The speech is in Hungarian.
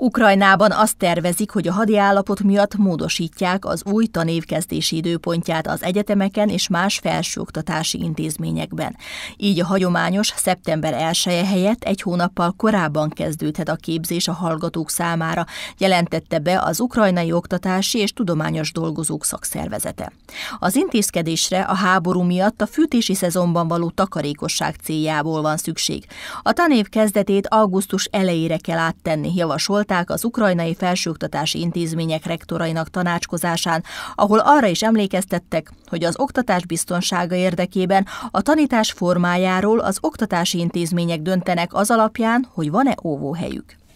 Ukrajnában azt tervezik, hogy a hadi állapot miatt módosítják az új tanévkezdési időpontját az egyetemeken és más felsőoktatási intézményekben. Így a hagyományos szeptember 1 -e helyett egy hónappal korábban kezdődhet a képzés a hallgatók számára, jelentette be az Ukrajnai Oktatási és Tudományos Dolgozók Szakszervezete. Az intézkedésre a háború miatt a fűtési szezonban való takarékosság céljából van szükség. A tanév kezdetét augusztus elejére kell áttenni, javasolt tárgyalták az ukrajnai felsőoktatási intézmények rektorainak tanácskozásán, ahol arra is emlékeztettek, hogy az oktatás biztonsága érdekében a tanítás formájáról az oktatási intézmények döntenek az alapján, hogy van-e óvóhelyük.